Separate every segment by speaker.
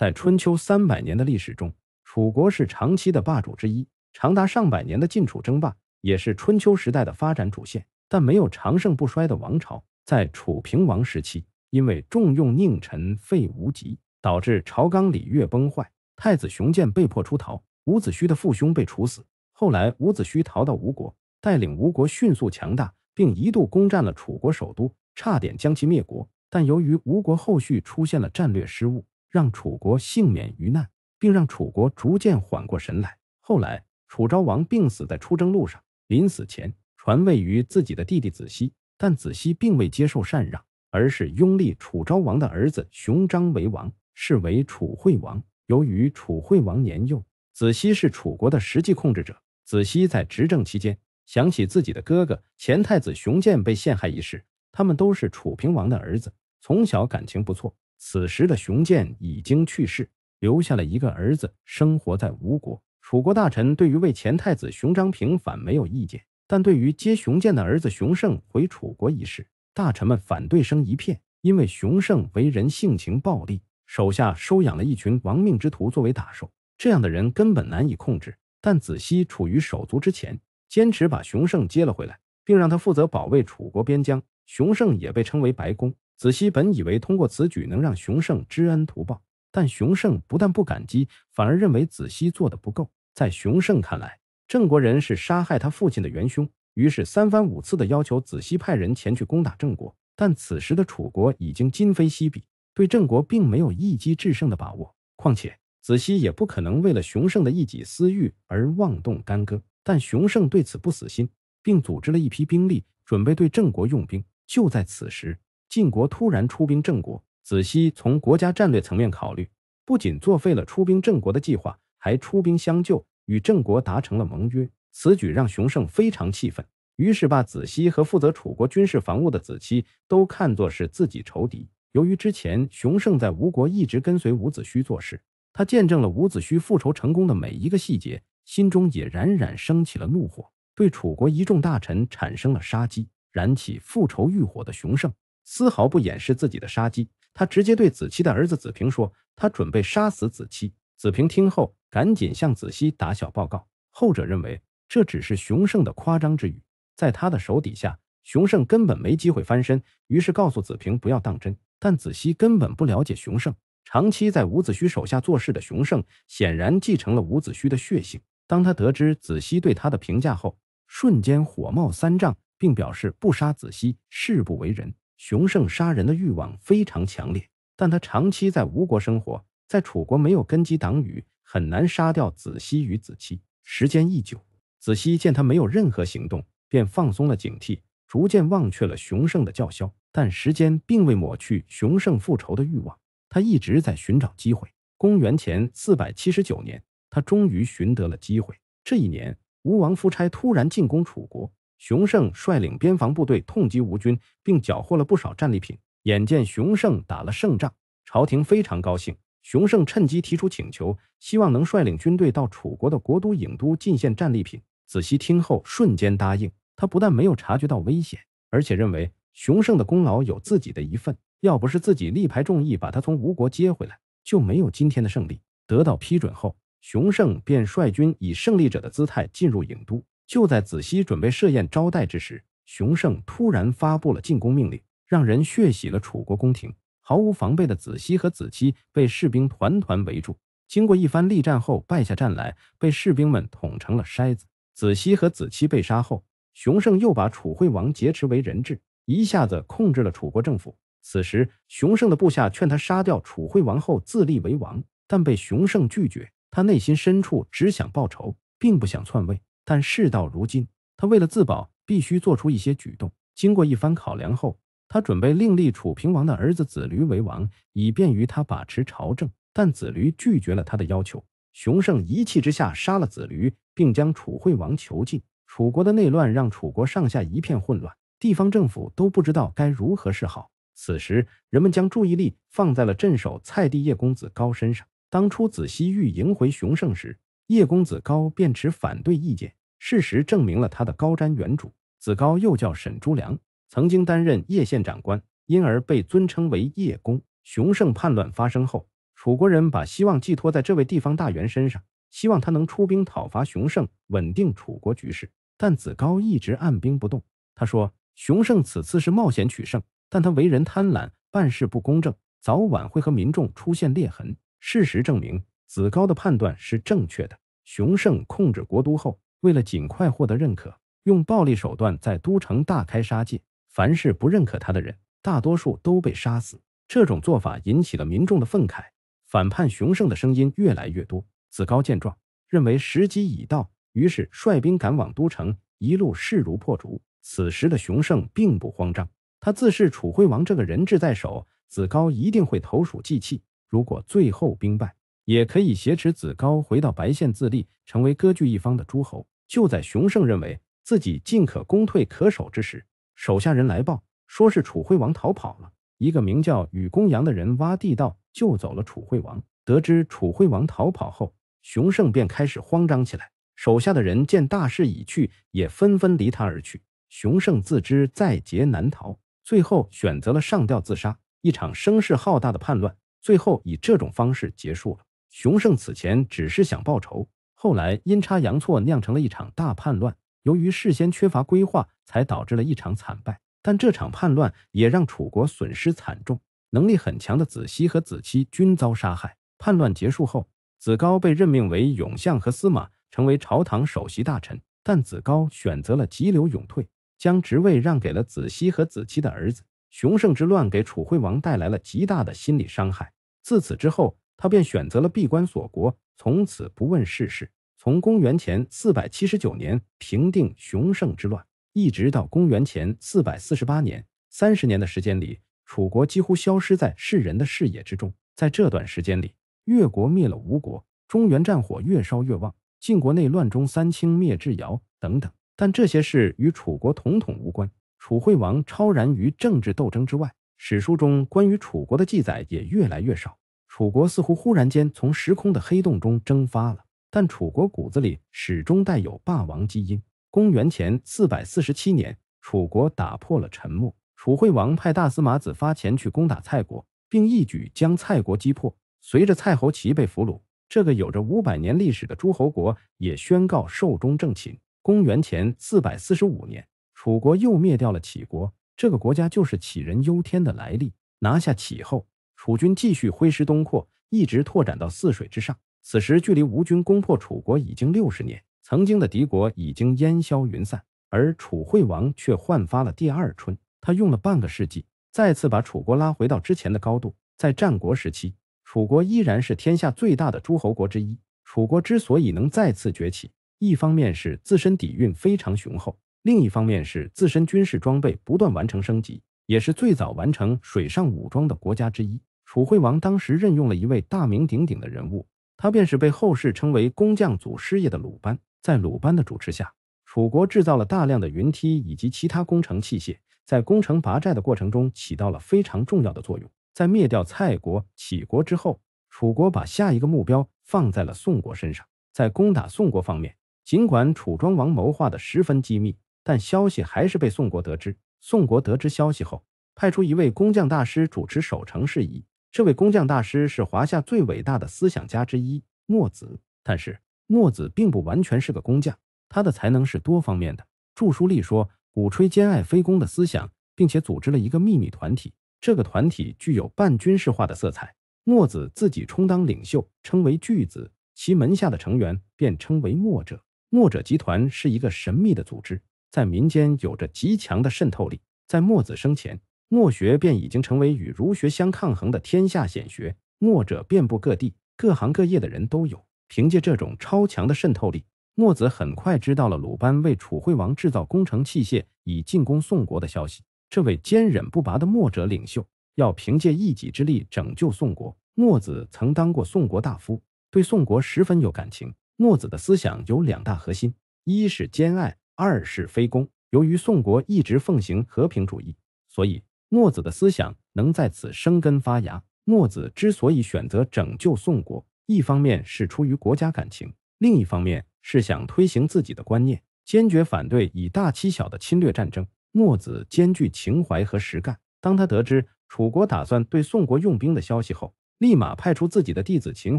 Speaker 1: 在春秋三百年的历史中，楚国是长期的霸主之一。长达上百年的晋楚争霸，也是春秋时代的发展主线。但没有长盛不衰的王朝。在楚平王时期，因为重用佞臣费无极，导致朝纲礼乐崩坏，太子熊建被迫出逃，伍子胥的父兄被处死。后来，伍子胥逃到吴国，带领吴国迅速强大，并一度攻占了楚国首都，差点将其灭国。但由于吴国后续出现了战略失误。让楚国幸免于难，并让楚国逐渐缓过神来。后来，楚昭王病死在出征路上，临死前传位于自己的弟弟子西，但子西并未接受禅让，而是拥立楚昭王的儿子熊章为王，是为楚惠王。由于楚惠王年幼，子西是楚国的实际控制者。子西在执政期间，想起自己的哥哥前太子熊建被陷害一事，他们都是楚平王的儿子，从小感情不错。此时的熊建已经去世，留下了一个儿子，生活在吴国。楚国大臣对于为前太子熊章平反没有意见，但对于接熊建的儿子熊胜回楚国一事，大臣们反对声一片。因为熊胜为人性情暴戾，手下收养了一群亡命之徒作为打手，这样的人根本难以控制。但子熙处于手足之前，坚持把熊胜接了回来，并让他负责保卫楚国边疆。熊胜也被称为白宫。子西本以为通过此举能让熊胜知恩图报，但熊胜不但不感激，反而认为子西做的不够。在熊胜看来，郑国人是杀害他父亲的元凶，于是三番五次的要求子西派人前去攻打郑国。但此时的楚国已经今非昔比，对郑国并没有一击制胜的把握。况且子西也不可能为了熊胜的一己私欲而妄动干戈。但熊胜对此不死心，并组织了一批兵力，准备对郑国用兵。就在此时。晋国突然出兵郑国，子西从国家战略层面考虑，不仅作废了出兵郑国的计划，还出兵相救，与郑国达成了盟约。此举让熊胜非常气愤，于是把子西和负责楚国军事防务的子期都看作是自己仇敌。由于之前熊胜在吴国一直跟随伍子胥做事，他见证了伍子胥复仇成功的每一个细节，心中也冉冉升起了怒火，对楚国一众大臣产生了杀机。燃起复仇欲火的熊胜。丝毫不掩饰自己的杀机，他直接对子期的儿子子平说：“他准备杀死子期。”子平听后，赶紧向子期打小报告。后者认为这只是熊胜的夸张之语，在他的手底下，熊胜根本没机会翻身，于是告诉子平不要当真。但子期根本不了解熊胜，长期在伍子胥手下做事的熊胜显然继承了伍子胥的血性。当他得知子期对他的评价后，瞬间火冒三丈，并表示不杀子期，誓不为人。熊胜杀人的欲望非常强烈，但他长期在吴国生活，在楚国没有根基党羽，很难杀掉子胥与子期。时间一久，子胥见他没有任何行动，便放松了警惕，逐渐忘却了熊胜的叫嚣。但时间并未抹去熊胜复仇的欲望，他一直在寻找机会。公元前四百七十九年，他终于寻得了机会。这一年，吴王夫差突然进攻楚国。熊胜率领边防部队痛击吴军，并缴获了不少战利品。眼见熊胜打了胜仗，朝廷非常高兴。熊胜趁机提出请求，希望能率领军队到楚国的国都郢都进献战利品。子西听后瞬间答应，他不但没有察觉到危险，而且认为熊胜的功劳有自己的一份。要不是自己力排众议把他从吴国接回来，就没有今天的胜利。得到批准后，熊胜便率军以胜利者的姿态进入郢都。就在子熙准备设宴招待之时，熊胜突然发布了进攻命令，让人血洗了楚国宫廷。毫无防备的子熙和子期被士兵团团围住，经过一番力战后败下战来，被士兵们捅成了筛子。子熙和子期被杀后，熊胜又把楚惠王劫持为人质，一下子控制了楚国政府。此时，熊胜的部下劝他杀掉楚惠王后自立为王，但被熊胜拒绝。他内心深处只想报仇，并不想篡位。但事到如今，他为了自保，必须做出一些举动。经过一番考量后，他准备另立楚平王的儿子子驴为王，以便于他把持朝政。但子驴拒绝了他的要求，熊胜一气之下杀了子驴，并将楚惠王囚禁。楚国的内乱让楚国上下一片混乱，地方政府都不知道该如何是好。此时，人们将注意力放在了镇守蔡地叶公子高身上。当初子西欲迎回熊胜时，叶公子高便持反对意见，事实证明了他的高瞻远瞩。子高又叫沈朱良，曾经担任叶县长官，因而被尊称为叶公。熊胜叛乱发生后，楚国人把希望寄托在这位地方大员身上，希望他能出兵讨伐熊胜，稳定楚国局势。但子高一直按兵不动。他说：“熊胜此次是冒险取胜，但他为人贪婪，办事不公正，早晚会和民众出现裂痕。”事实证明。子高的判断是正确的。熊胜控制国都后，为了尽快获得认可，用暴力手段在都城大开杀戒，凡是不认可他的人，大多数都被杀死。这种做法引起了民众的愤慨，反叛熊胜的声音越来越多。子高见状，认为时机已到，于是率兵赶往都城，一路势如破竹。此时的熊胜并不慌张，他自恃楚惠王这个人质在手，子高一定会投鼠忌器。如果最后兵败，也可以挟持子高回到白县自立，成为割据一方的诸侯。就在熊胜认为自己进可攻退可守之时，手下人来报，说是楚惠王逃跑了。一个名叫禹公羊的人挖地道救走了楚惠王。得知楚惠王逃跑后，熊胜便开始慌张起来。手下的人见大势已去，也纷纷离他而去。熊胜自知在劫难逃，最后选择了上吊自杀。一场声势浩大的叛乱，最后以这种方式结束了。熊胜此前只是想报仇，后来阴差阳错酿成了一场大叛乱。由于事先缺乏规划，才导致了一场惨败。但这场叛乱也让楚国损失惨重，能力很强的子西和子期均遭杀害。叛乱结束后，子高被任命为勇相和司马，成为朝堂首席大臣。但子高选择了急流勇退，将职位让给了子西和子期的儿子。熊胜之乱给楚惠王带来了极大的心理伤害。自此之后。他便选择了闭关锁国，从此不问世事。从公元前四百七十九年平定雄胜之乱，一直到公元前四百四十八年，三十年的时间里，楚国几乎消失在世人的视野之中。在这段时间里，越国灭了吴国，中原战火越烧越旺，晋国内乱中三清灭智瑶等等，但这些事与楚国统统无关。楚惠王超然于政治斗争之外，史书中关于楚国的记载也越来越少。楚国似乎忽然间从时空的黑洞中蒸发了，但楚国骨子里始终带有霸王基因。公元前四百四十七年，楚国打破了沉默，楚惠王派大司马子发前去攻打蔡国，并一举将蔡国击破。随着蔡侯齐被俘虏，这个有着五百年历史的诸侯国也宣告寿终正寝。公元前四百四十五年，楚国又灭掉了杞国，这个国家就是杞人忧天的来历。拿下杞后。楚军继续挥师东扩，一直拓展到泗水之上。此时距离吴军攻破楚国已经六十年，曾经的敌国已经烟消云散，而楚惠王却焕发了第二春。他用了半个世纪，再次把楚国拉回到之前的高度。在战国时期，楚国依然是天下最大的诸侯国之一。楚国之所以能再次崛起，一方面是自身底蕴非常雄厚，另一方面是自身军事装备不断完成升级，也是最早完成水上武装的国家之一。楚惠王当时任用了一位大名鼎鼎的人物，他便是被后世称为工匠祖师爷的鲁班。在鲁班的主持下，楚国制造了大量的云梯以及其他工程器械，在攻城拔寨的过程中起到了非常重要的作用。在灭掉蔡国、杞国之后，楚国把下一个目标放在了宋国身上。在攻打宋国方面，尽管楚庄王谋划的十分机密，但消息还是被宋国得知。宋国得知消息后，派出一位工匠大师主持守城事宜。这位工匠大师是华夏最伟大的思想家之一墨子，但是墨子并不完全是个工匠，他的才能是多方面的。著书立说，鼓吹兼爱非攻的思想，并且组织了一个秘密团体。这个团体具有半军事化的色彩，墨子自己充当领袖，称为巨子，其门下的成员便称为墨者。墨者集团是一个神秘的组织，在民间有着极强的渗透力。在墨子生前。墨学便已经成为与儒学相抗衡的天下显学，墨者遍布各地，各行各业的人都有。凭借这种超强的渗透力，墨子很快知道了鲁班为楚惠王制造工程器械以进攻宋国的消息。这位坚忍不拔的墨者领袖要凭借一己之力拯救宋国。墨子曾当过宋国大夫，对宋国十分有感情。墨子的思想有两大核心：一是兼爱，二是非攻。由于宋国一直奉行和平主义，所以。墨子的思想能在此生根发芽。墨子之所以选择拯救宋国，一方面是出于国家感情，另一方面是想推行自己的观念，坚决反对以大欺小的侵略战争。墨子兼具情怀和实干。当他得知楚国打算对宋国用兵的消息后，立马派出自己的弟子秦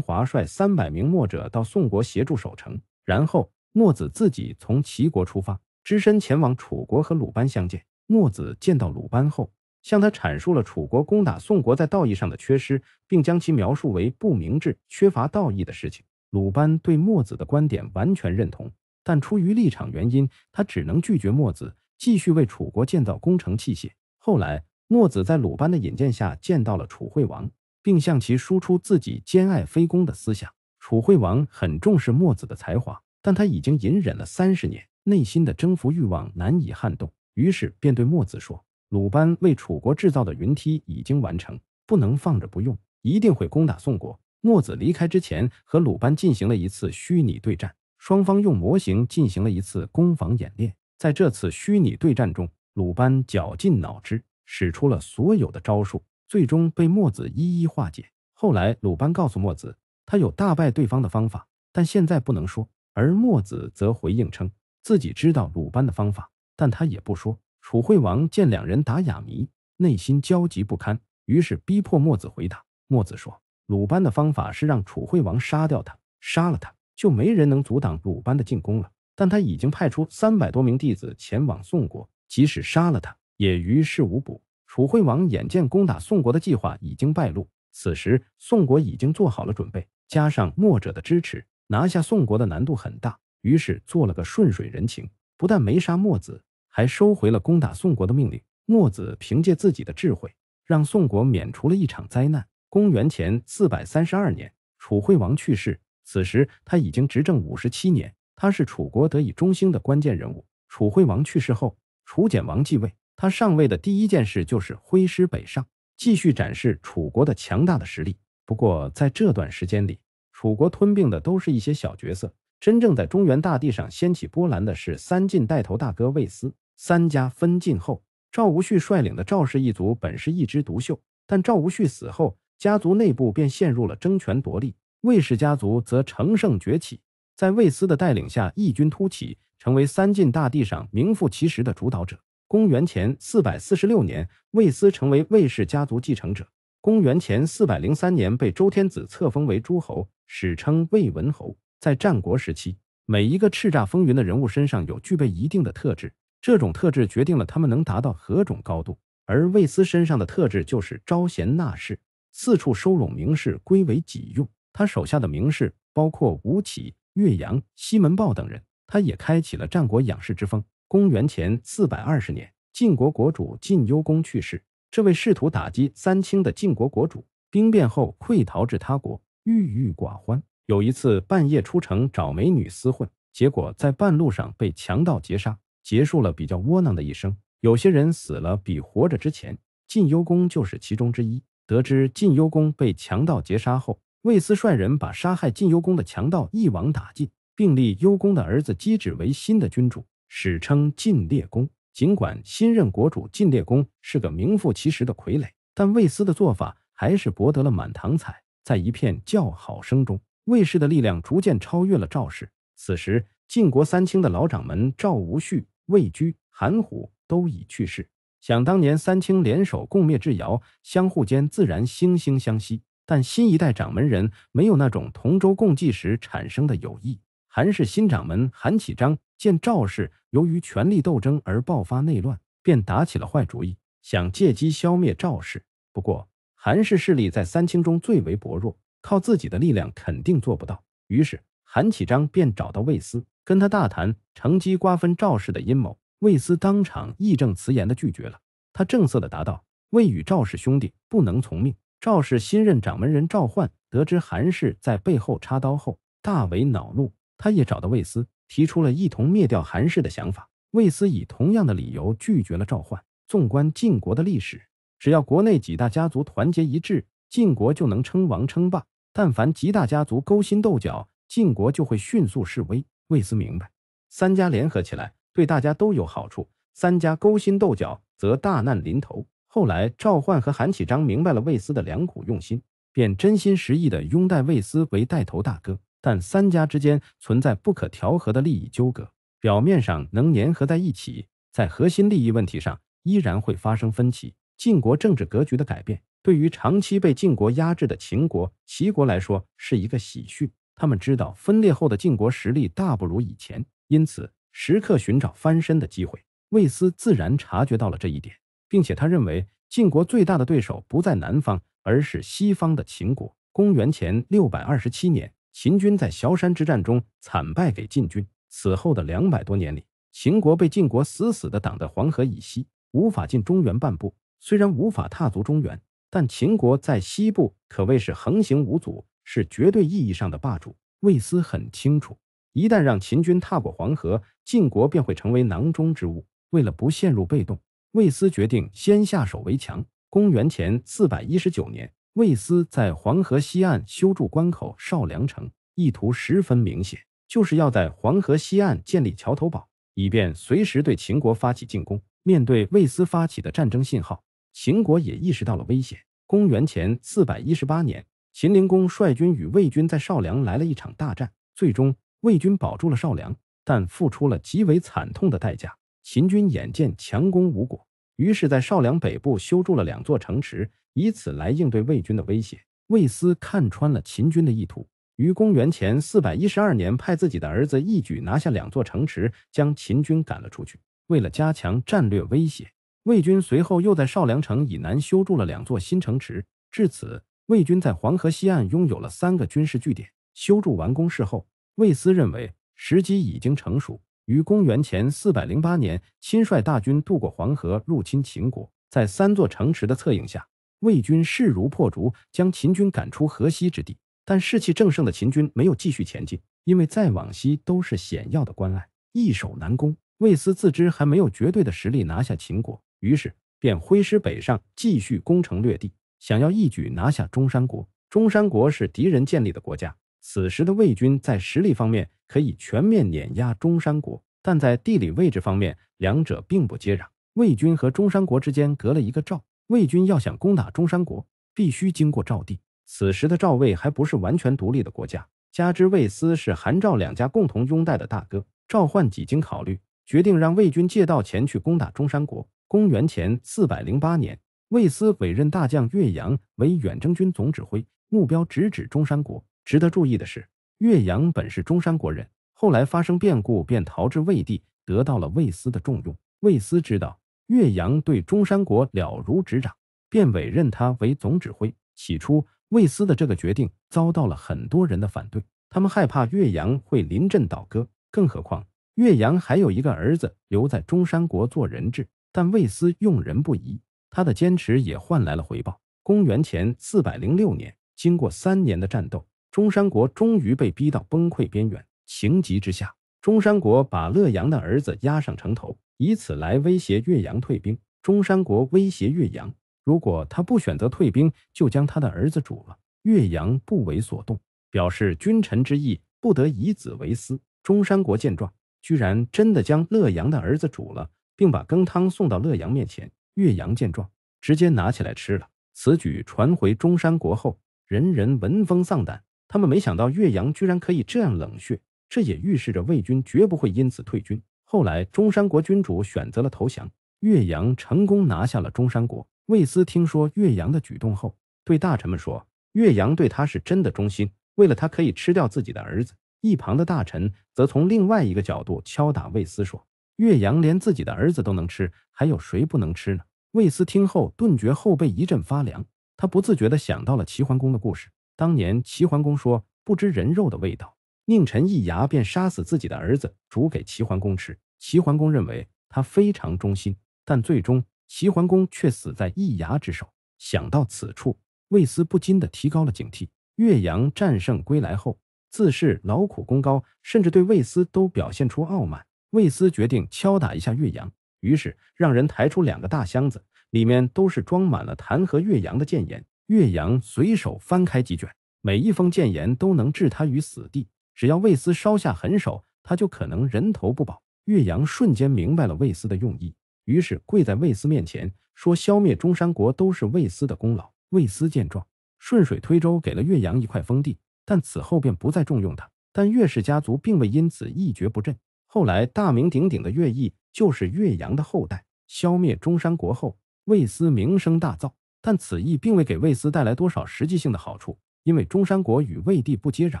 Speaker 1: 华率三百名墨者到宋国协助守城，然后墨子自己从齐国出发，只身前往楚国和鲁班相见。墨子见到鲁班后，向他阐述了楚国攻打宋国在道义上的缺失，并将其描述为不明智、缺乏道义的事情。鲁班对墨子的观点完全认同，但出于立场原因，他只能拒绝墨子继续为楚国建造工程器械。后来，墨子在鲁班的引荐下见到了楚惠王，并向其输出自己兼爱非攻的思想。楚惠王很重视墨子的才华，但他已经隐忍了三十年，内心的征服欲望难以撼动，于是便对墨子说。鲁班为楚国制造的云梯已经完成，不能放着不用，一定会攻打宋国。墨子离开之前和鲁班进行了一次虚拟对战，双方用模型进行了一次攻防演练。在这次虚拟对战中，鲁班绞尽脑汁，使出了所有的招数，最终被墨子一一化解。后来，鲁班告诉墨子，他有大败对方的方法，但现在不能说。而墨子则回应称，自己知道鲁班的方法，但他也不说。楚惠王见两人打哑谜，内心焦急不堪，于是逼迫墨子回答。墨子说：“鲁班的方法是让楚惠王杀掉他，杀了他就没人能阻挡鲁班的进攻了。但他已经派出三百多名弟子前往宋国，即使杀了他，也于事无补。”楚惠王眼见攻打宋国的计划已经败露，此时宋国已经做好了准备，加上墨者的支持，拿下宋国的难度很大，于是做了个顺水人情，不但没杀墨子。还收回了攻打宋国的命令。墨子凭借自己的智慧，让宋国免除了一场灾难。公元前四百三十二年，楚惠王去世，此时他已经执政五十七年，他是楚国得以中兴的关键人物。楚惠王去世后，楚简王继位，他上位的第一件事就是挥师北上，继续展示楚国的强大的实力。不过在这段时间里，楚国吞并的都是一些小角色，真正在中原大地上掀起波澜的是三晋带头大哥魏斯。三家分晋后，赵无恤率领的赵氏一族本是一枝独秀，但赵无恤死后，家族内部便陷入了争权夺利。魏氏家族则乘胜崛起，在魏斯的带领下异军突起，成为三晋大地上名副其实的主导者。公元前四百四十六年，魏斯成为魏氏家族继承者。公元前四百零三年，被周天子册封为诸侯，史称魏文侯。在战国时期，每一个叱咤风云的人物身上有具备一定的特质。这种特质决定了他们能达到何种高度，而魏斯身上的特质就是招贤纳士，四处收拢名士，归为己用。他手下的名士包括吴起、岳阳、西门豹等人。他也开启了战国仰视之风。公元前四百二十年，晋国国主晋幽公去世。这位试图打击三清的晋国国主兵变后溃逃至他国，郁郁寡欢。有一次半夜出城找美女厮混，结果在半路上被强盗劫杀。结束了比较窝囊的一生。有些人死了比活着之前，晋幽公就是其中之一。得知晋幽公被强盗劫杀后，卫斯率人把杀害晋幽公的强盗一网打尽，并立幽公的儿子姬止为新的君主，史称晋烈公。尽管新任国主晋烈公是个名副其实的傀儡，但卫斯的做法还是博得了满堂彩，在一片叫好声中，卫氏的力量逐渐超越了赵氏。此时，晋国三卿的老掌门赵无恤。魏居、韩虎都已去世。想当年，三清联手共灭智瑶，相互间自然惺惺相惜。但新一代掌门人没有那种同舟共济时产生的友谊。韩氏新掌门韩启章见赵氏由于权力斗争而爆发内乱，便打起了坏主意，想借机消灭赵氏。不过，韩氏势力在三清中最为薄弱，靠自己的力量肯定做不到。于是，韩启章便找到魏斯。跟他大谈乘机瓜分赵氏的阴谋，卫斯当场义正辞严地拒绝了他，正色地答道：“未与赵氏兄弟不能从命。”赵氏新任掌门人赵焕得知韩氏在背后插刀后，大为恼怒，他也找到卫斯，提出了一同灭掉韩氏的想法。卫斯以同样的理由拒绝了赵焕。纵观晋国的历史，只要国内几大家族团结一致，晋国就能称王称霸；但凡几大家族勾心斗角，晋国就会迅速示威。魏斯明白，三家联合起来对大家都有好处，三家勾心斗角则大难临头。后来赵焕和韩启章明白了魏斯的良苦用心，便真心实意的拥戴魏斯为带头大哥。但三家之间存在不可调和的利益纠葛，表面上能粘合在一起，在核心利益问题上依然会发生分歧。晋国政治格局的改变，对于长期被晋国压制的秦国、齐国来说，是一个喜讯。他们知道分裂后的晋国实力大不如以前，因此时刻寻找翻身的机会。魏斯自然察觉到了这一点，并且他认为晋国最大的对手不在南方，而是西方的秦国。公元前六百二十七年，秦军在崤山之战中惨败给晋军。此后的两百多年里，秦国被晋国死死地挡在黄河以西，无法进中原半步。虽然无法踏足中原，但秦国在西部可谓是横行无阻。是绝对意义上的霸主。魏斯很清楚，一旦让秦军踏过黄河，晋国便会成为囊中之物。为了不陷入被动，魏斯决定先下手为强。公元前四百一十九年，魏斯在黄河西岸修筑关口少梁城，意图十分明显，就是要在黄河西岸建立桥头堡，以便随时对秦国发起进攻。面对魏斯发起的战争信号，秦国也意识到了危险。公元前四百一十八年。秦灵公率军与魏军在少梁来了一场大战，最终魏军保住了少梁，但付出了极为惨痛的代价。秦军眼见强攻无果，于是，在少梁北部修筑了两座城池，以此来应对魏军的威胁。魏斯看穿了秦军的意图，于公元前四百一十二年派自己的儿子一举拿下两座城池，将秦军赶了出去。为了加强战略威胁，魏军随后又在少梁城以南修筑了两座新城池。至此。魏军在黄河西岸拥有了三个军事据点，修筑完工事后，魏斯认为时机已经成熟，于公元前四百零八年亲率大军渡过黄河，入侵秦国。在三座城池的策应下，魏军势如破竹，将秦军赶出河西之地。但士气正盛的秦军没有继续前进，因为再往西都是险要的关隘，易守难攻。魏斯自知还没有绝对的实力拿下秦国，于是便挥师北上，继续攻城略地。想要一举拿下中山国，中山国是敌人建立的国家。此时的魏军在实力方面可以全面碾压中山国，但在地理位置方面，两者并不接壤。魏军和中山国之间隔了一个赵。魏军要想攻打中山国，必须经过赵地。此时的赵魏还不是完全独立的国家，加之魏斯是韩赵两家共同拥戴的大哥，赵焕几经考虑，决定让魏军借道前去攻打中山国。公元前四百零八年。魏斯委任大将岳阳为远征军总指挥，目标直指中山国。值得注意的是，岳阳本是中山国人，后来发生变故，便逃至魏地，得到了魏斯的重用。魏斯知道岳阳对中山国了如指掌，便委任他为总指挥。起初，魏斯的这个决定遭到了很多人的反对，他们害怕岳阳会临阵倒戈，更何况岳阳还有一个儿子留在中山国做人质。但魏斯用人不疑。他的坚持也换来了回报。公元前四百零六年，经过三年的战斗，中山国终于被逼到崩溃边缘。情急之下，中山国把乐羊的儿子押上城头，以此来威胁岳阳退兵。中山国威胁岳阳，如果他不选择退兵，就将他的儿子煮了。岳阳不为所动，表示君臣之义，不得以子为私。中山国见状，居然真的将乐羊的儿子煮了，并把羹汤送到乐羊面前。岳阳见状，直接拿起来吃了。此举传回中山国后，人人闻风丧胆。他们没想到岳阳居然可以这样冷血，这也预示着魏军绝不会因此退军。后来，中山国君主选择了投降，岳阳成功拿下了中山国。魏斯听说岳阳的举动后，对大臣们说：“岳阳对他是真的忠心，为了他可以吃掉自己的儿子。”一旁的大臣则从另外一个角度敲打魏斯说。岳阳连自己的儿子都能吃，还有谁不能吃呢？魏斯听后顿觉后背一阵发凉，他不自觉的想到了齐桓公的故事。当年齐桓公说不知人肉的味道，宁臣一牙便杀死自己的儿子煮给齐桓公吃。齐桓公认为他非常忠心，但最终齐桓公却死在一牙之手。想到此处，魏斯不禁的提高了警惕。岳阳战胜归来后，自恃劳苦功高，甚至对魏斯都表现出傲慢。魏斯决定敲打一下岳阳，于是让人抬出两个大箱子，里面都是装满了弹劾岳阳的谏言。岳阳随手翻开几卷，每一封谏言都能置他于死地。只要魏斯稍下狠手，他就可能人头不保。岳阳瞬间明白了魏斯的用意，于是跪在魏斯面前说：“消灭中山国都是魏斯的功劳。”魏斯见状，顺水推舟给了岳阳一块封地，但此后便不再重用他。但岳氏家族并未因此一蹶不振。后来大名鼎鼎的乐毅就是岳阳的后代。消灭中山国后，魏斯名声大噪，但此役并未给魏斯带来多少实际性的好处，因为中山国与魏地不接壤。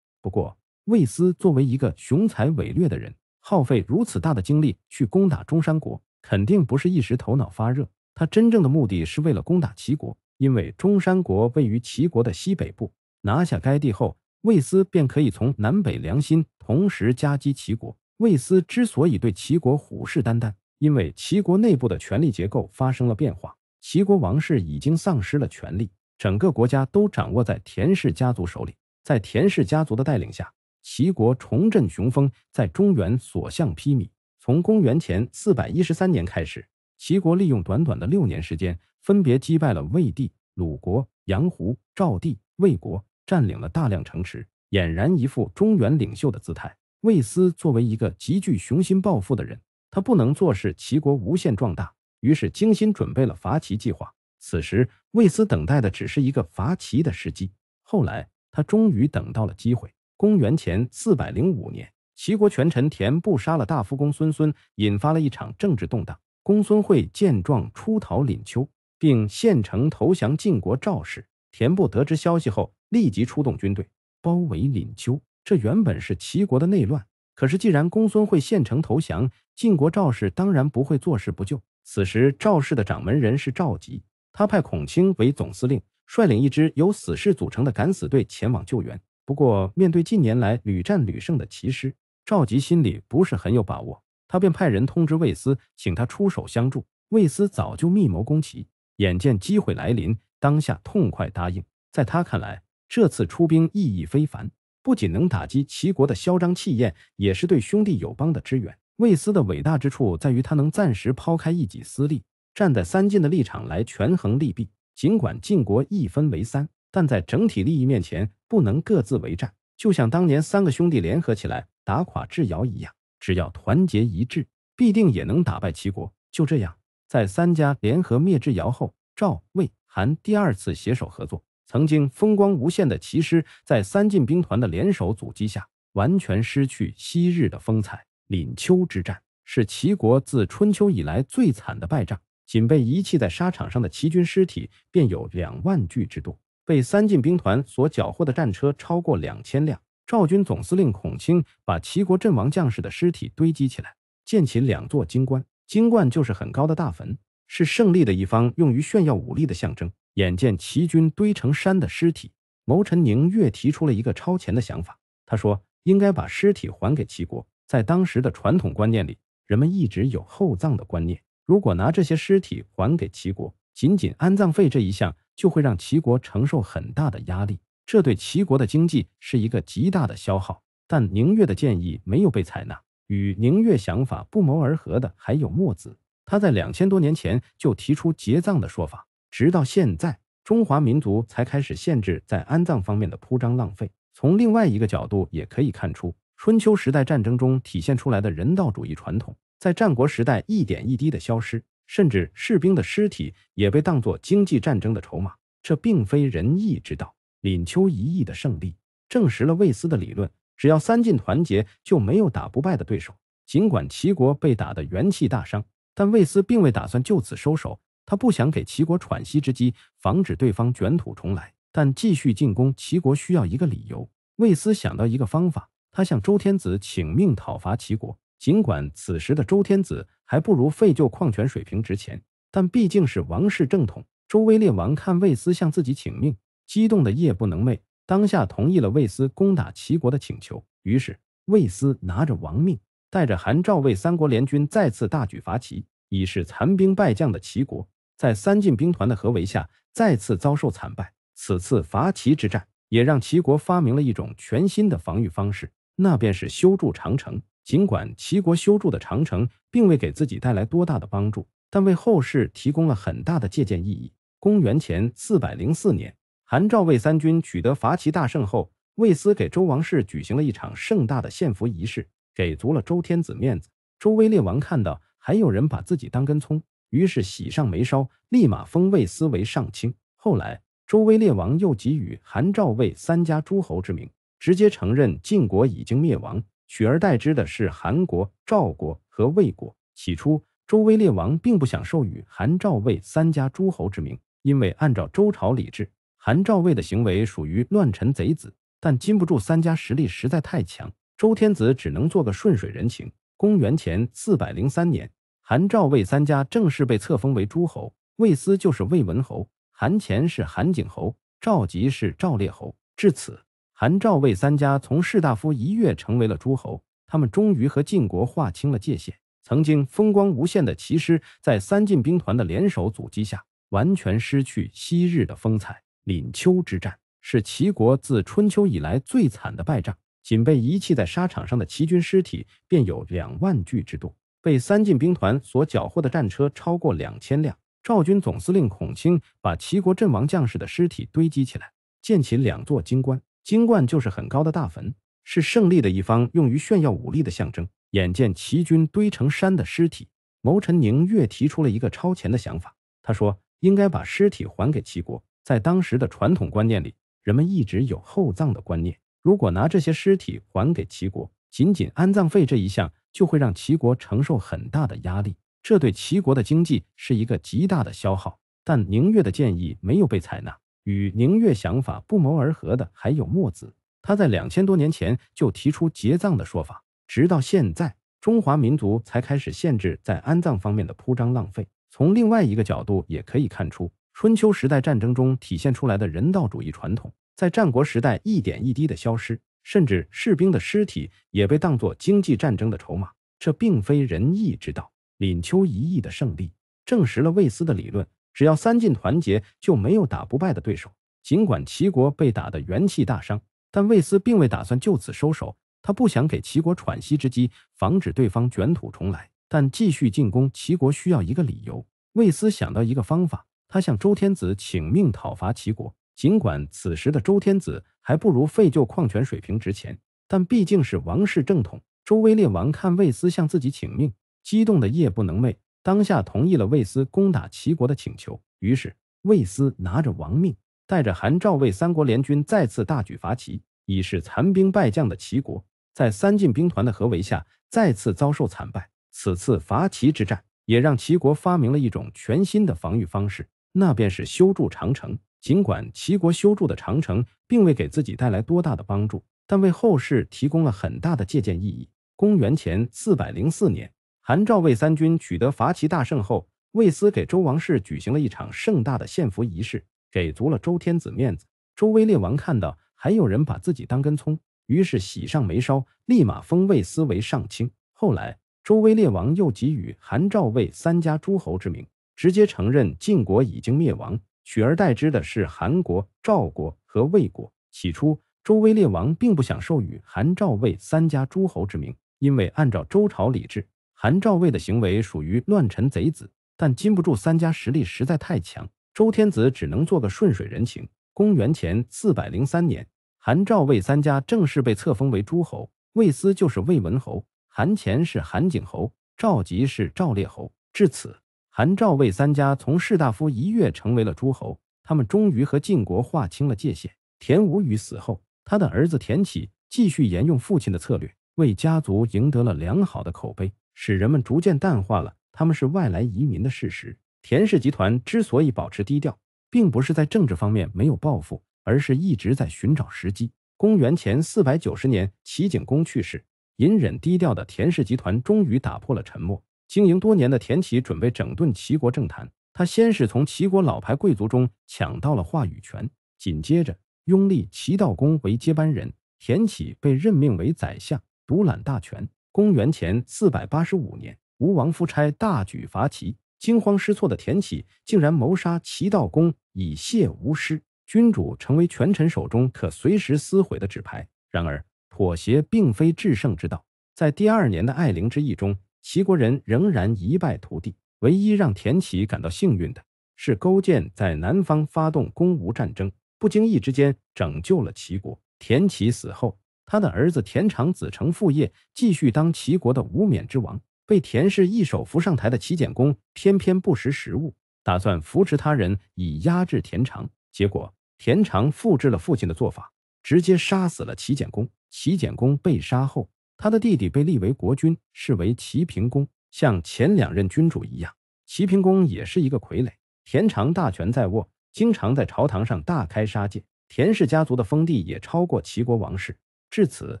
Speaker 1: 不过，魏斯作为一个雄才伟略的人，耗费如此大的精力去攻打中山国，肯定不是一时头脑发热。他真正的目的是为了攻打齐国，因为中山国位于齐国的西北部，拿下该地后，魏斯便可以从南北两心同时夹击齐国。魏斯之所以对齐国虎视眈眈，因为齐国内部的权力结构发生了变化，齐国王室已经丧失了权力，整个国家都掌握在田氏家族手里。在田氏家族的带领下，齐国重振雄风，在中原所向披靡。从公元前四百一十三年开始，齐国利用短短的六年时间，分别击败了魏地、鲁国、阳胡、赵地、魏国，占领了大量城池，俨然一副中原领袖的姿态。魏斯作为一个极具雄心抱负的人，他不能坐视齐国无限壮大，于是精心准备了伐齐计划。此时，魏斯等待的只是一个伐齐的时机。后来，他终于等到了机会。公元前四百零五年，齐国权臣田不杀了大夫公孙孙，引发了一场政治动荡。公孙会见状出逃廪丘，并献城投降晋国赵氏。田不得知消息后，立即出动军队包围廪丘。这原本是齐国的内乱，可是既然公孙会献城投降，晋国赵氏当然不会坐视不救。此时赵氏的掌门人是赵吉，他派孔青为总司令，率领一支由死士组成的敢死队前往救援。不过，面对近年来屡战屡胜的齐师，赵吉心里不是很有把握，他便派人通知卫斯，请他出手相助。卫斯早就密谋攻齐，眼见机会来临，当下痛快答应。在他看来，这次出兵意义非凡。不仅能打击齐国的嚣张气焰，也是对兄弟友邦的支援。魏斯的伟大之处在于，他能暂时抛开一己私利，站在三晋的立场来权衡利弊。尽管晋国一分为三，但在整体利益面前，不能各自为战。就像当年三个兄弟联合起来打垮智瑶一样，只要团结一致，必定也能打败齐国。就这样，在三家联合灭智瑶后，赵、魏、韩第二次携手合作。曾经风光无限的齐师，在三晋兵团的联手阻击下，完全失去昔日的风采。廪丘之战是齐国自春秋以来最惨的败仗，仅被遗弃在沙场上的齐军尸体便有两万具之多。被三晋兵团所缴获的战车超过两千辆。赵军总司令孔卿把齐国阵亡将士的尸体堆积起来，建起两座金棺，金棺就是很高的大坟，是胜利的一方用于炫耀武力的象征。眼见齐军堆成山的尸体，谋臣宁越提出了一个超前的想法。他说：“应该把尸体还给齐国。”在当时的传统观念里，人们一直有厚葬的观念。如果拿这些尸体还给齐国，仅仅安葬费这一项，就会让齐国承受很大的压力，这对齐国的经济是一个极大的消耗。但宁越的建议没有被采纳。与宁越想法不谋而合的还有墨子，他在两千多年前就提出结葬的说法。直到现在，中华民族才开始限制在安葬方面的铺张浪费。从另外一个角度也可以看出，春秋时代战争中体现出来的人道主义传统，在战国时代一点一滴的消失，甚至士兵的尸体也被当作经济战争的筹码，这并非仁义之道。临丘一役的胜利，证实了魏斯的理论：只要三晋团结，就没有打不败的对手。尽管齐国被打得元气大伤，但魏斯并未打算就此收手。他不想给齐国喘息之机，防止对方卷土重来，但继续进攻齐国需要一个理由。魏斯想到一个方法，他向周天子请命讨伐齐国。尽管此时的周天子还不如废旧矿泉水瓶值钱，但毕竟是王室正统。周威烈王看魏斯向自己请命，激动的夜不能寐，当下同意了魏斯攻打齐国的请求。于是魏斯拿着王命，带着韩、赵、魏三国联军再次大举伐齐，以示残兵败将的齐国。在三晋兵团的合围下，再次遭受惨败。此次伐齐之战，也让齐国发明了一种全新的防御方式，那便是修筑长城。尽管齐国修筑的长城并未给自己带来多大的帮助，但为后世提供了很大的借鉴意义。公元前四百零四年，韩赵魏三军取得伐齐大胜后，魏斯给周王室举行了一场盛大的献俘仪式，给足了周天子面子。周威烈王看到还有人把自己当根葱。于是喜上眉梢，立马封魏斯为上卿。后来，周威烈王又给予韩、赵、魏三家诸侯之名，直接承认晋国已经灭亡，取而代之的是韩国、赵国和魏国。起初，周威烈王并不想授予韩、赵、魏三家诸侯之名，因为按照周朝礼制，韩、赵、魏的行为属于乱臣贼子。但禁不住三家实力实在太强，周天子只能做个顺水人情。公元前四百零三年。韩赵魏三家正式被册封为诸侯，魏斯就是魏文侯，韩虔是韩景侯，赵佶是赵烈侯。至此，韩赵魏三家从士大夫一跃成为了诸侯，他们终于和晋国划清了界限。曾经风光无限的齐师，在三晋兵团的联手阻击下，完全失去昔日的风采。廪丘之战是齐国自春秋以来最惨的败仗，仅被遗弃在沙场上的齐军尸体便有两万具之多。被三晋兵团所缴获的战车超过两千辆。赵军总司令孔卿把齐国阵亡将士的尸体堆积起来，建起两座金棺。金棺就是很高的大坟，是胜利的一方用于炫耀武力的象征。眼见齐军堆成山的尸体，谋臣宁越提出了一个超前的想法。他说：“应该把尸体还给齐国。”在当时的传统观念里，人们一直有厚葬的观念。如果拿这些尸体还给齐国，仅仅安葬费这一项。就会让齐国承受很大的压力，这对齐国的经济是一个极大的消耗。但宁越的建议没有被采纳。与宁越想法不谋而合的还有墨子，他在两千多年前就提出结葬的说法。直到现在，中华民族才开始限制在安葬方面的铺张浪费。从另外一个角度也可以看出，春秋时代战争中体现出来的人道主义传统，在战国时代一点一滴的消失。甚至士兵的尸体也被当作经济战争的筹码，这并非仁义之道。林秋一役的胜利证实了魏斯的理论：只要三晋团结，就没有打不败的对手。尽管齐国被打得元气大伤，但魏斯并未打算就此收手。他不想给齐国喘息之机，防止对方卷土重来。但继续进攻齐国需要一个理由。魏斯想到一个方法，他向周天子请命讨伐齐国。尽管此时的周天子。还不如废旧矿泉水瓶值钱，但毕竟是王室正统。周威烈王看卫斯向自己请命，激动得夜不能寐，当下同意了卫斯攻打齐国的请求。于是，卫斯拿着王命，带着韩、赵、魏三国联军再次大举伐齐，已是残兵败将的齐国，在三晋兵团的合围下，再次遭受惨败。此次伐齐之战，也让齐国发明了一种全新的防御方式，那便是修筑长城。尽管齐国修筑的长城并未给自己带来多大的帮助，但为后世提供了很大的借鉴意义。公元前四百零四年，韩赵魏三军取得伐齐大胜后，魏斯给周王室举行了一场盛大的献俘仪式，给足了周天子面子。周威烈王看到还有人把自己当根葱，于是喜上眉梢，立马封魏斯为上卿。后来，周威烈王又给予韩赵魏三家诸侯之名，直接承认晋国已经灭亡。取而代之的是韩国、赵国和魏国。起初，周威烈王并不想授予韩、赵、魏三家诸侯之名，因为按照周朝礼制，韩、赵、魏的行为属于乱臣贼子。但禁不住三家实力实在太强，周天子只能做个顺水人情。公元前四百零三年，韩、赵、魏三家正式被册封为诸侯。魏斯就是魏文侯，韩虔是韩景侯，赵吉是赵烈侯。至此。韩赵魏三家从士大夫一跃成为了诸侯，他们终于和晋国划清了界限。田无宇死后，他的儿子田启继续沿用父亲的策略，为家族赢得了良好的口碑，使人们逐渐淡化了他们是外来移民的事实。田氏集团之所以保持低调，并不是在政治方面没有抱负，而是一直在寻找时机。公元前四百九十年，齐景公去世，隐忍低调的田氏集团终于打破了沉默。经营多年的田启准备整顿齐国政坛，他先是从齐国老牌贵族中抢到了话语权，紧接着拥立齐悼公为接班人，田启被任命为宰相，独揽大权。公元前四百八十五年，吴王夫差大举伐齐，惊慌失措的田启竟然谋杀齐悼公以谢吴师，君主成为权臣手中可随时撕毁的纸牌。然而，妥协并非制胜之道，在第二年的艾陵之役中。齐国人仍然一败涂地。唯一让田齐感到幸运的是，勾践在南方发动攻吴战争，不经意之间拯救了齐国。田齐死后，他的儿子田常子承父业，继续当齐国的无冕之王。被田氏一手扶上台的齐简公，偏偏不识时务，打算扶持他人以压制田常。结果，田常复制了父亲的做法，直接杀死了齐简公。齐简公被杀后。他的弟弟被立为国君，视为齐平公。像前两任君主一样，齐平公也是一个傀儡。田常大权在握，经常在朝堂上大开杀戒。田氏家族的封地也超过齐国王室。至此，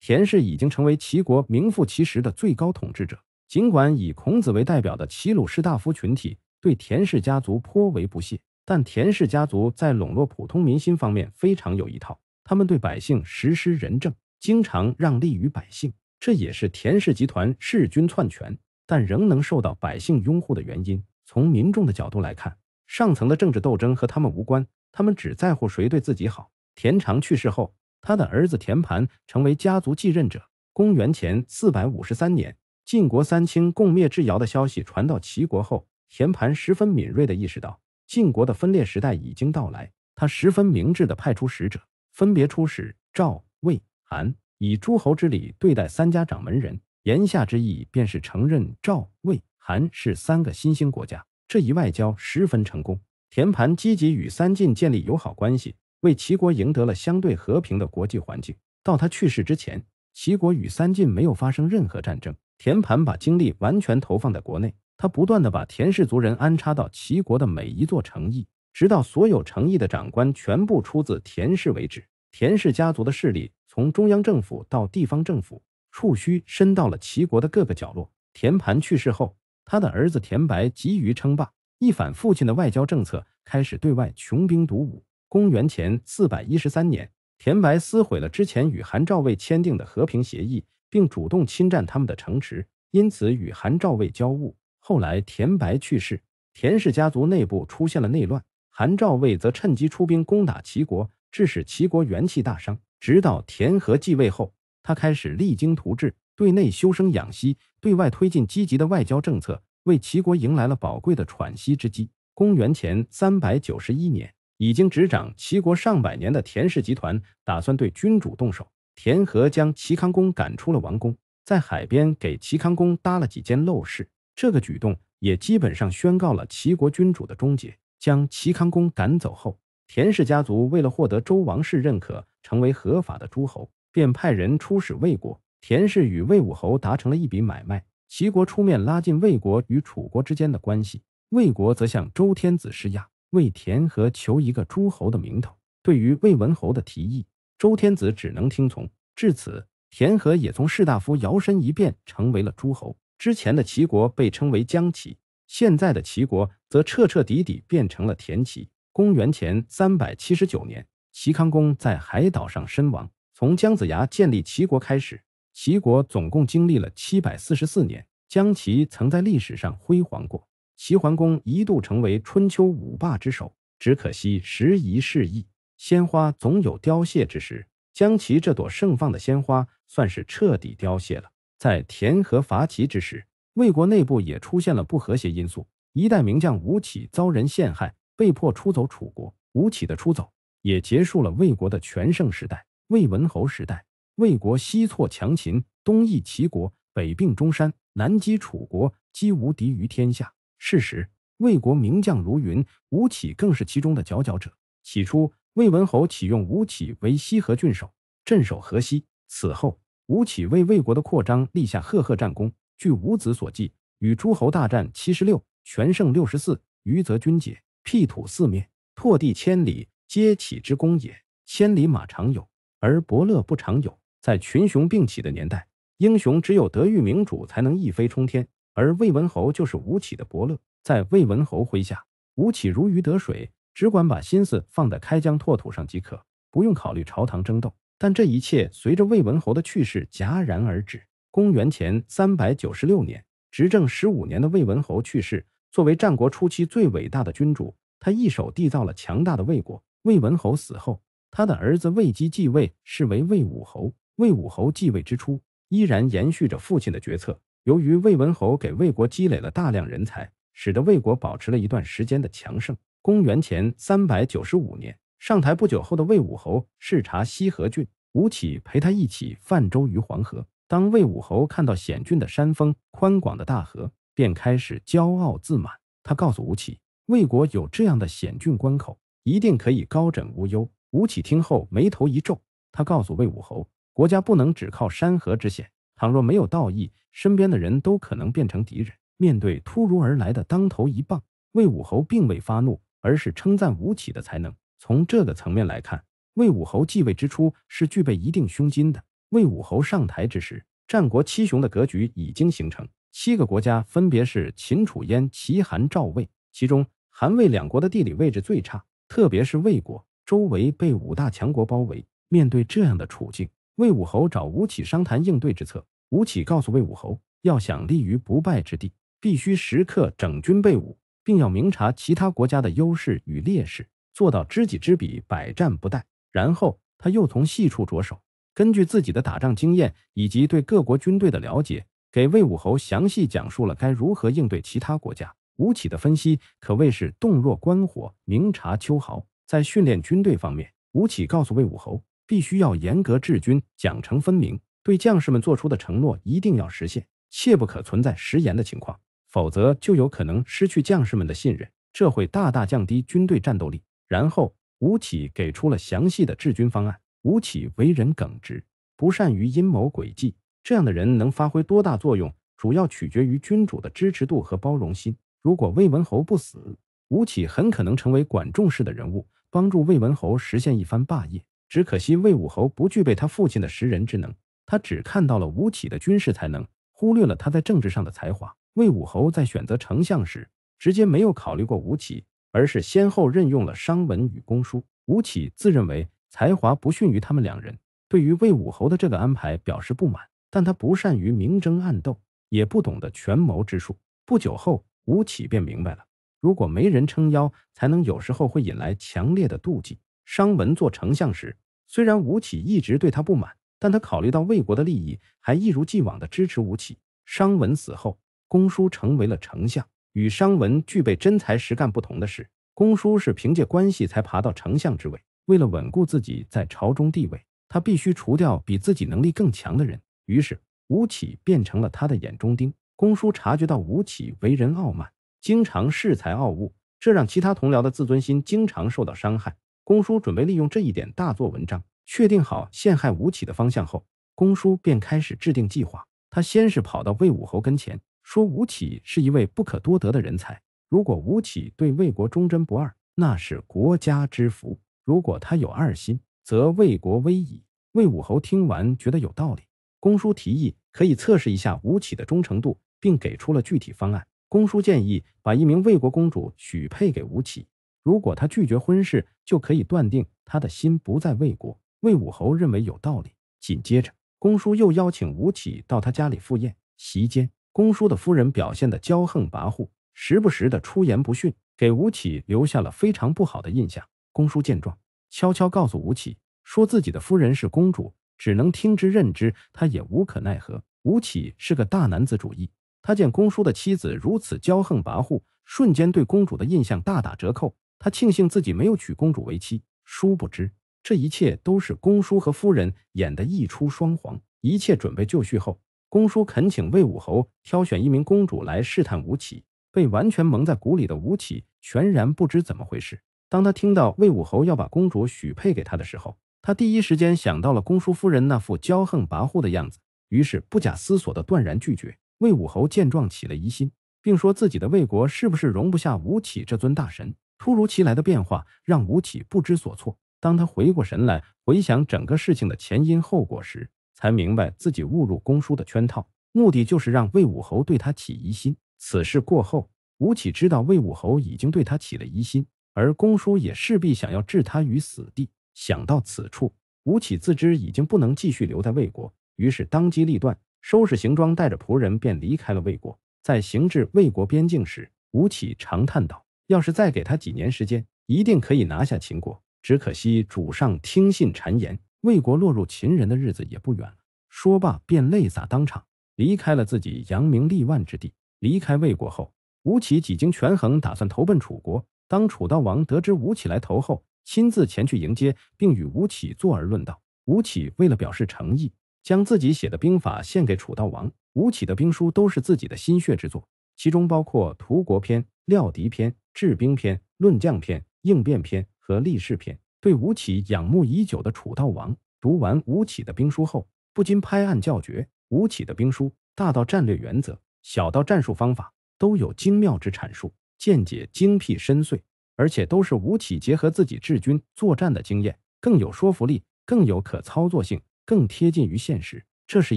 Speaker 1: 田氏已经成为齐国名副其实的最高统治者。尽管以孔子为代表的齐鲁士大夫群体对田氏家族颇为不屑，但田氏家族在笼络普通民心方面非常有一套。他们对百姓实施仁政，经常让利于百姓。这也是田氏集团弑君篡权，但仍能受到百姓拥护的原因。从民众的角度来看，上层的政治斗争和他们无关，他们只在乎谁对自己好。田常去世后，他的儿子田盘成为家族继任者。公元前四百五十三年，晋国三卿共灭智瑶的消息传到齐国后，田盘十分敏锐地意识到晋国的分裂时代已经到来，他十分明智地派出使者，分别出使赵、魏、韩。以诸侯之礼对待三家掌门人，言下之意便是承认赵、魏、韩是三个新兴国家。这一外交十分成功。田盘积极与三晋建立友好关系，为齐国赢得了相对和平的国际环境。到他去世之前，齐国与三晋没有发生任何战争。田盘把精力完全投放在国内，他不断地把田氏族人安插到齐国的每一座城邑，直到所有城邑的长官全部出自田氏为止。田氏家族的势力从中央政府到地方政府，触须伸到了齐国的各个角落。田盘去世后，他的儿子田白急于称霸，一反父亲的外交政策，开始对外穷兵黩武。公元前四百一十三年，田白撕毁了之前与韩、赵、魏签订的和平协议，并主动侵占他们的城池，因此与韩、赵、魏交恶。后来，田白去世，田氏家族内部出现了内乱，韩、赵、魏则趁机出兵攻打齐国。致使齐国元气大伤。直到田和继位后，他开始励精图治，对内修生养息，对外推进积极的外交政策，为齐国迎来了宝贵的喘息之机。公元前三百九十一年，已经执掌齐国上百年的田氏集团打算对君主动手。田和将齐康公赶出了王宫，在海边给齐康公搭了几间陋室。这个举动也基本上宣告了齐国君主的终结。将齐康公赶走后。田氏家族为了获得周王室认可，成为合法的诸侯，便派人出使魏国。田氏与魏武侯达成了一笔买卖，齐国出面拉近魏国与楚国之间的关系，魏国则向周天子施压，为田和求一个诸侯的名头。对于魏文侯的提议，周天子只能听从。至此，田和也从士大夫摇身一变，成为了诸侯。之前的齐国被称为姜齐，现在的齐国则彻彻底底变成了田齐。公元前三百七十九年，齐康公在海岛上身亡。从姜子牙建立齐国开始，齐国总共经历了七百四十四年。姜齐曾在历史上辉煌过，齐桓公一度成为春秋五霸之首。只可惜时移世易，鲜花总有凋谢之时。姜齐这朵盛放的鲜花算是彻底凋谢了。在田和伐齐之时，魏国内部也出现了不和谐因素，一代名将吴起遭人陷害。被迫出走楚国，吴起的出走也结束了魏国的全盛时代。魏文侯时代，魏国西挫强秦，东易齐国，北并中山，南击楚国，击无敌于天下。事实，魏国名将如云，吴起更是其中的佼佼者。起初，魏文侯启用吴起为西河郡守，镇守河西。此后，吴起为魏国的扩张立下赫赫战功。据吴子所记，与诸侯大战七十六，全胜六十四，余则军解。辟土四面，拓地千里，皆起之功也。千里马常有，而伯乐不常有。在群雄并起的年代，英雄只有得遇明主，才能一飞冲天。而魏文侯就是吴起的伯乐。在魏文侯麾下，吴起如鱼得水，只管把心思放在开疆拓土上即可，不用考虑朝堂争斗。但这一切随着魏文侯的去世戛然而止。公元前三百九十六年，执政十五年的魏文侯去世。作为战国初期最伟大的君主，他一手缔造了强大的魏国。魏文侯死后，他的儿子魏姬继位，是为魏武侯。魏武侯继位之初，依然延续着父亲的决策。由于魏文侯给魏国积累了大量人才，使得魏国保持了一段时间的强盛。公元前三百九十五年，上台不久后的魏武侯视察西河郡，吴起陪他一起泛舟于黄河。当魏武侯看到险峻的山峰、宽广的大河，便开始骄傲自满。他告诉吴起，魏国有这样的险峻关口，一定可以高枕无忧。吴起听后，眉头一皱，他告诉魏武侯：“国家不能只靠山河之险，倘若没有道义，身边的人都可能变成敌人。”面对突如而来的当头一棒，魏武侯并未发怒，而是称赞吴起的才能。从这个层面来看，魏武侯继位之初是具备一定胸襟的。魏武侯上台之时，战国七雄的格局已经形成。七个国家分别是秦、楚、燕、齐、韩、赵、魏，其中韩、魏两国的地理位置最差，特别是魏国，周围被五大强国包围。面对这样的处境，魏武侯找吴起商谈应对之策。吴起告诉魏武侯，要想立于不败之地，必须时刻整军备武，并要明察其他国家的优势与劣势，做到知己知彼，百战不殆。然后他又从细处着手，根据自己的打仗经验以及对各国军队的了解。给魏武侯详细讲述了该如何应对其他国家。吴起的分析可谓是洞若观火、明察秋毫。在训练军队方面，吴起告诉魏武侯，必须要严格治军，奖惩分明，对将士们做出的承诺一定要实现，切不可存在食言的情况，否则就有可能失去将士们的信任，这会大大降低军队战斗力。然后，吴起给出了详细的治军方案。吴起为人耿直，不善于阴谋诡计。这样的人能发挥多大作用，主要取决于君主的支持度和包容心。如果魏文侯不死，吴起很可能成为管仲式的人物，帮助魏文侯实现一番霸业。只可惜魏武侯不具备他父亲的识人之能，他只看到了吴起的军事才能，忽略了他在政治上的才华。魏武侯在选择丞相时，直接没有考虑过吴起，而是先后任用了商文与公叔。吴起自认为才华不逊于他们两人，对于魏武侯的这个安排表示不满。但他不善于明争暗斗，也不懂得权谋之术。不久后，吴起便明白了，如果没人撑腰，才能有时候会引来强烈的妒忌。商文做丞相时，虽然吴起一直对他不满，但他考虑到魏国的利益，还一如既往的支持吴起。商文死后，公叔成为了丞相。与商文具备真才实干不同的是，公叔是凭借关系才爬到丞相之位。为了稳固自己在朝中地位，他必须除掉比自己能力更强的人。于是吴起变成了他的眼中钉。公叔察觉到吴起为人傲慢，经常恃才傲物，这让其他同僚的自尊心经常受到伤害。公叔准备利用这一点大做文章。确定好陷害吴起的方向后，公叔便开始制定计划。他先是跑到魏武侯跟前，说吴起是一位不可多得的人才。如果吴起对魏国忠贞不二，那是国家之福；如果他有二心，则魏国危矣。魏武侯听完，觉得有道理。公叔提议可以测试一下吴起的忠诚度，并给出了具体方案。公叔建议把一名魏国公主许配给吴起，如果他拒绝婚事，就可以断定他的心不在魏国。魏武侯认为有道理。紧接着，公叔又邀请吴起到他家里赴宴。席间，公叔的夫人表现的骄横跋扈，时不时的出言不逊，给吴起留下了非常不好的印象。公叔见状，悄悄告诉吴起，说自己的夫人是公主。只能听之任之，他也无可奈何。吴起是个大男子主义，他见公叔的妻子如此骄横跋扈，瞬间对公主的印象大打折扣。他庆幸自己没有娶公主为妻，殊不知这一切都是公叔和夫人演的一出双簧。一切准备就绪后，公叔恳请魏武侯挑选一名公主来试探吴起。被完全蒙在鼓里的吴起，全然不知怎么回事。当他听到魏武侯要把公主许配给他的时候，他第一时间想到了公叔夫人那副骄横跋扈的样子，于是不假思索的断然拒绝。魏武侯见状起了疑心，并说自己的魏国是不是容不下吴起这尊大神？突如其来的变化让吴起不知所措。当他回过神来，回想整个事情的前因后果时，才明白自己误入公叔的圈套，目的就是让魏武侯对他起疑心。此事过后，吴起知道魏武侯已经对他起了疑心，而公叔也势必想要置他于死地。想到此处，吴起自知已经不能继续留在魏国，于是当机立断，收拾行装，带着仆人便离开了魏国。在行至魏国边境时，吴起长叹道：“要是再给他几年时间，一定可以拿下秦国。只可惜主上听信谗言，魏国落入秦人的日子也不远了。”说罢，便泪洒当场，离开了自己扬名立万之地。离开魏国后，吴起几经权衡，打算投奔楚国。当楚悼王得知吴起来投后，亲自前去迎接，并与吴起坐而论道。吴起为了表示诚意，将自己写的兵法献给楚悼王。吴起的兵书都是自己的心血之作，其中包括《图国篇》《料敌篇》《治兵篇》《论将篇》《应变篇》和《立事篇》。对吴起仰慕已久的楚悼王，读完吴起的兵书后，不禁拍案叫绝。吴起的兵书，大到战略原则，小到战术方法，都有精妙之阐述，见解精辟深邃。而且都是吴起结合自己治军作战的经验，更有说服力，更有可操作性，更贴近于现实。这是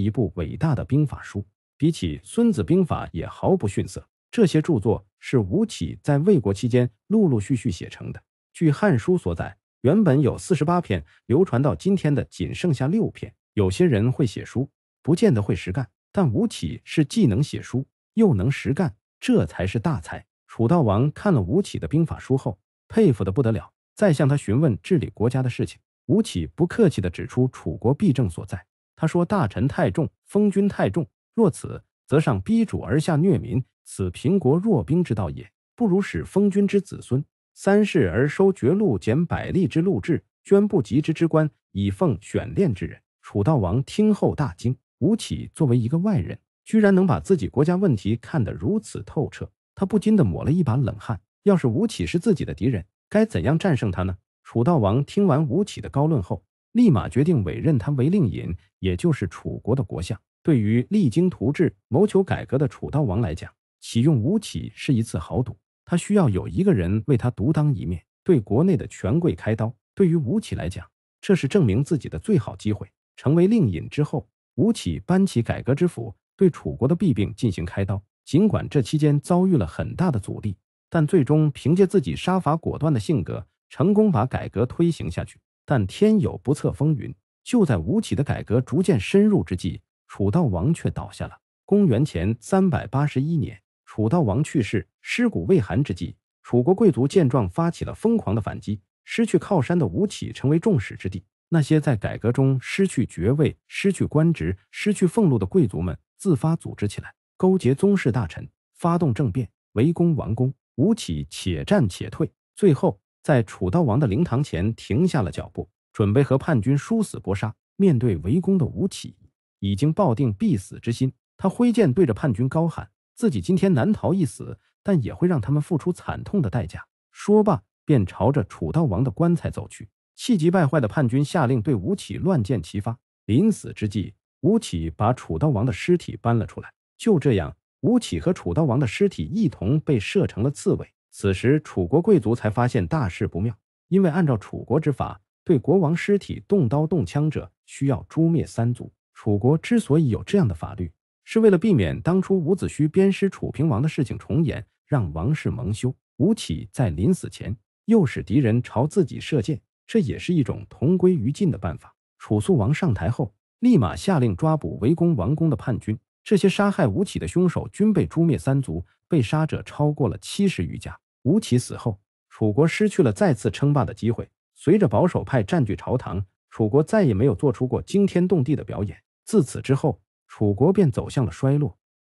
Speaker 1: 一部伟大的兵法书，比起《孙子兵法》也毫不逊色。这些著作是吴起在魏国期间陆陆续续写成的。据《汉书》所载，原本有四十八篇，流传到今天的仅剩下六篇。有些人会写书，不见得会实干，但吴起是既能写书又能实干，这才是大才。楚悼王看了吴起的兵法书后，佩服的不得了，再向他询问治理国家的事情。吴起不客气的指出楚国弊政所在。他说：“大臣太重，封君太重，若此，则上逼主而下虐民，此平国弱兵之道也。不如使封君之子孙三世而收爵禄，减百利之禄制，捐不及之之官，以奉选练之人。”楚悼王听后大惊，吴起作为一个外人，居然能把自己国家问题看得如此透彻。他不禁的抹了一把冷汗。要是吴起是自己的敌人，该怎样战胜他呢？楚悼王听完吴起的高论后，立马决定委任他为令尹，也就是楚国的国相。对于励精图治、谋求改革的楚悼王来讲，启用吴起是一次豪赌。他需要有一个人为他独当一面，对国内的权贵开刀。对于吴起来讲，这是证明自己的最好机会。成为令尹之后，吴起搬起改革之斧，对楚国的弊病进行开刀。尽管这期间遭遇了很大的阻力，但最终凭借自己杀伐果断的性格，成功把改革推行下去。但天有不测风云，就在吴起的改革逐渐深入之际，楚悼王却倒下了。公元前三百八十一年，楚悼王去世，尸骨未寒之际，楚国贵族见状发起了疯狂的反击。失去靠山的吴起成为众矢之的，那些在改革中失去爵位、失去官职、失去俸禄的贵族们自发组织起来。勾结宗室大臣，发动政变，围攻王宫。吴起且战且退，最后在楚悼王的灵堂前停下了脚步，准备和叛军殊死搏杀。面对围攻的吴起，已经抱定必死之心。他挥剑对着叛军高喊：“自己今天难逃一死，但也会让他们付出惨痛的代价。”说罢，便朝着楚悼王的棺材走去。气急败坏的叛军下令对吴起乱箭齐发。临死之际，吴起把楚悼王的尸体搬了出来。就这样，吴起和楚悼王的尸体一同被射成了刺猬。此时，楚国贵族才发现大事不妙，因为按照楚国之法，对国王尸体动刀动枪者需要诛灭三族。楚国之所以有这样的法律，是为了避免当初伍子胥鞭尸楚平王的事情重演，让王室蒙羞。吴起在临死前诱使敌人朝自己射箭，这也是一种同归于尽的办法。楚肃王上台后，立马下令抓捕围攻王宫的叛军。这些杀害吴起的凶手均被诛灭三族，被杀者超过了七十余家。吴起死后，楚国失去了再次称霸的机会。随着保守派占据朝堂，楚国再也没有做出过惊天动地的表演。自此之后，楚国便走向了衰落。